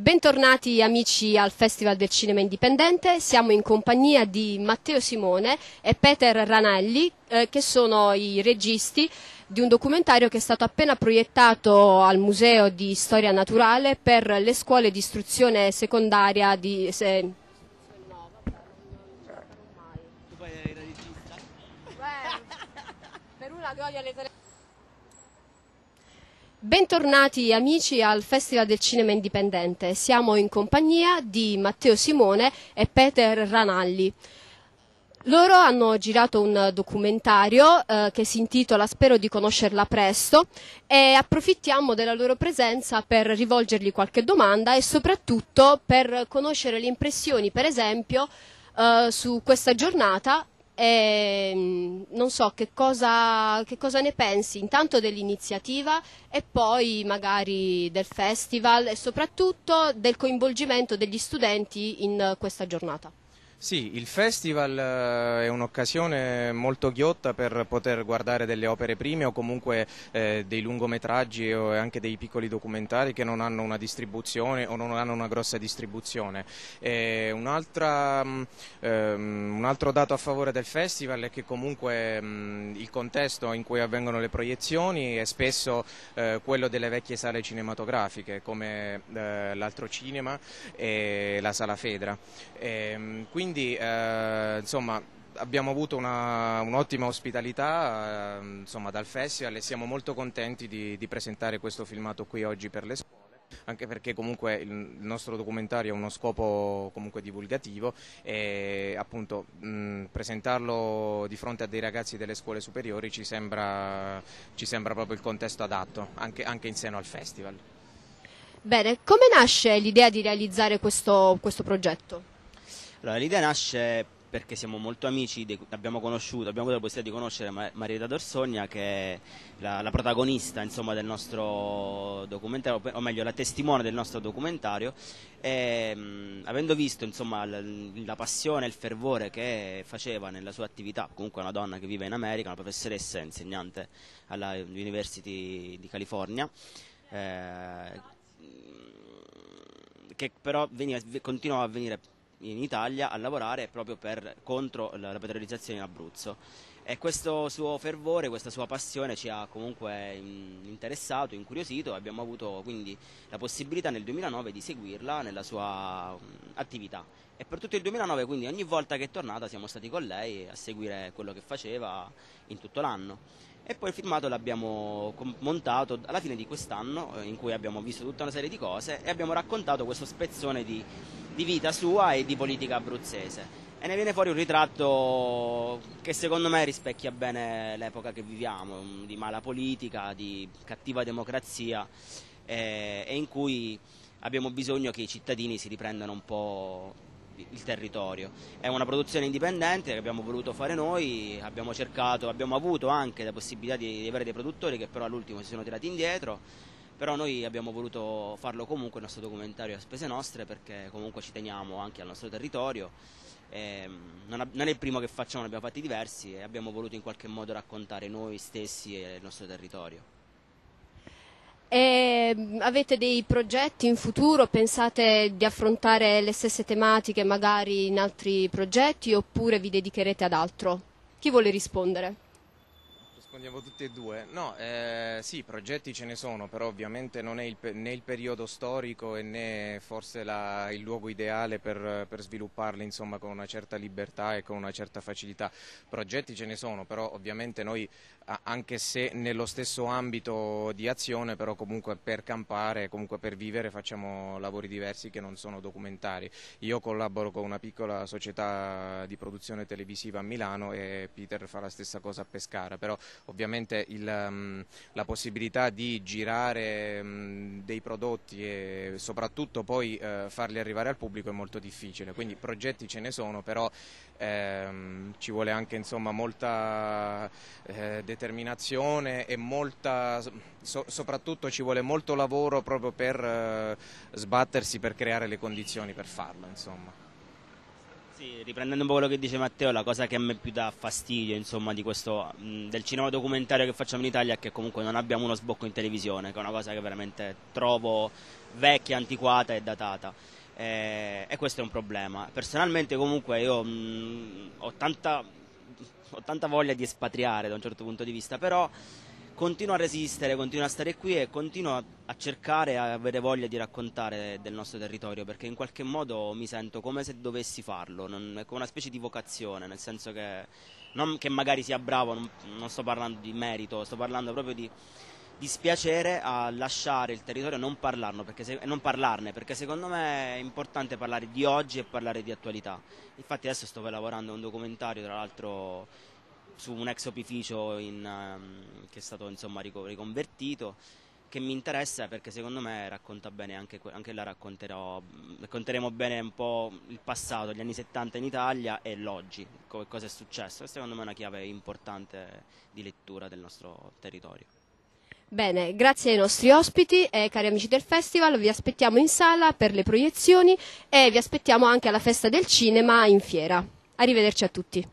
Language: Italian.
Bentornati amici al Festival del Cinema Indipendente, siamo in compagnia di Matteo Simone e Peter Ranelli eh, che sono i registi di un documentario che è stato appena proiettato al Museo di Storia Naturale per le scuole di istruzione secondaria di... Se... Bentornati amici al Festival del Cinema Indipendente. Siamo in compagnia di Matteo Simone e Peter Ranalli. Loro hanno girato un documentario eh, che si intitola Spero di conoscerla presto e approfittiamo della loro presenza per rivolgergli qualche domanda e soprattutto per conoscere le impressioni, per esempio, eh, su questa giornata e, ehm, non so che cosa, che cosa ne pensi intanto dell'iniziativa e poi magari del festival e soprattutto del coinvolgimento degli studenti in questa giornata. Sì, il festival eh, è un'occasione molto ghiotta per poter guardare delle opere prime o comunque eh, dei lungometraggi o anche dei piccoli documentari che non hanno una distribuzione o non hanno una grossa distribuzione. Un, mm, ehm, un altro dato a favore del festival è che comunque mh, mm, il contesto in cui avvengono le proiezioni è spesso eh, quello delle vecchie sale cinematografiche come eh, l'altro cinema e la sala Fedra. E, ehm, quindi quindi eh, insomma, abbiamo avuto una, un'ottima ospitalità eh, insomma, dal festival e siamo molto contenti di, di presentare questo filmato qui oggi per le scuole anche perché comunque il nostro documentario ha uno scopo comunque divulgativo e appunto mh, presentarlo di fronte a dei ragazzi delle scuole superiori ci sembra, ci sembra proprio il contesto adatto, anche, anche, in seno al festival. Bene, come nasce l'idea di realizzare questo, questo progetto? Allora, l'idea nasce perché siamo molto amici, abbiamo conosciuto, abbiamo avuto la possibilità di conoscere Marietta Dorsogna che è la, la protagonista insomma, del nostro documentario, o meglio la testimone del nostro documentario e mh, avendo visto insomma, la, la passione e il fervore che faceva nella sua attività, comunque una donna che vive in America, una professoressa insegnante alla University di California, eh, che però veniva, continuava a venire in Italia a lavorare proprio per, contro la, la petrolizzazione in Abruzzo. E questo suo fervore, questa sua passione ci ha comunque mm, interessato, incuriosito, e abbiamo avuto quindi la possibilità nel 2009 di seguirla nella sua mm, attività. E per tutto il 2009, quindi ogni volta che è tornata siamo stati con lei a seguire quello che faceva in tutto l'anno. E poi il filmato l'abbiamo montato alla fine di quest'anno, eh, in cui abbiamo visto tutta una serie di cose e abbiamo raccontato questo spezzone di di vita sua e di politica abruzzese. E ne viene fuori un ritratto che secondo me rispecchia bene l'epoca che viviamo, di mala politica, di cattiva democrazia eh, e in cui abbiamo bisogno che i cittadini si riprendano un po' il territorio. È una produzione indipendente che abbiamo voluto fare noi, abbiamo cercato, abbiamo avuto anche la possibilità di, di avere dei produttori che però all'ultimo si sono tirati indietro però noi abbiamo voluto farlo comunque il nostro documentario a spese nostre perché comunque ci teniamo anche al nostro territorio ehm, non, non, è il primo che facciamo, ne abbiamo fatti diversi e abbiamo voluto in qualche modo raccontare noi stessi e il nostro territorio. E ehm, avete dei progetti in futuro? Pensate di affrontare le stesse tematiche magari in altri progetti oppure vi dedicherete ad altro? Chi vuole rispondere? Rispondiamo tutti e due. No, eh, sì, progetti ce ne sono, però ovviamente non è il, né il periodo storico e né forse la, il luogo ideale per, per svilupparli insomma, con una certa libertà e con una certa facilità. Progetti ce ne sono, però ovviamente noi, anche se nello stesso ambito di azione, però comunque per campare, comunque per vivere facciamo lavori diversi che non sono documentari. Io collaboro con una piccola società di produzione televisiva a Milano e Peter fa la stessa cosa a Pescara, però ovviamente il, mm, la possibilità di girare mm, dei prodotti e soprattutto poi eh, farli arrivare al pubblico è molto difficile, quindi progetti ce ne sono, però um, ci vuole anche insomma, molta uh, determinazione e molta, so, soprattutto ci vuole molto lavoro proprio per uh, sbattersi, per creare le condizioni per farlo. Insomma. Sì, riprendendo un po' quello che dice Matteo, la cosa che a me più dà fastidio insomma, questo, mh, del cinema documentario che facciamo in Italia è che comunque non abbiamo uno sbocco in televisione, che è una cosa che veramente trovo vecchia, antiquata e datata. Eh, e questo è un problema. Personalmente comunque io mh, ho, tanta, ho tanta voglia di espatriare da un certo punto di vista, però continuo a resistere, continuo a stare qui e continuo a cercare, a avere voglia di raccontare del nostro territorio, perché in qualche modo mi sento come se dovessi farlo, non, è come una specie di vocazione, nel senso che non che magari sia bravo, non, non sto parlando di merito, sto parlando proprio di dispiacere a lasciare il territorio e non, se, non parlarne, perché secondo me è importante parlare di oggi e parlare di attualità. Infatti adesso sto lavorando a un documentario, tra l'altro su un ex opificio in, um, che è stato insomma, riconvertito che mi interessa perché secondo me racconta bene anche, anche là racconteremo bene un po' il passato, gli anni 70 in Italia e l'oggi, co- cosa è successo. Questa secondo me è una chiave importante di lettura del nostro territorio. Bene, grazie ai nostri ospiti e cari amici del festival, vi aspettiamo in sala per le proiezioni e vi aspettiamo anche alla festa del cinema in fiera. Arrivederci a tutti.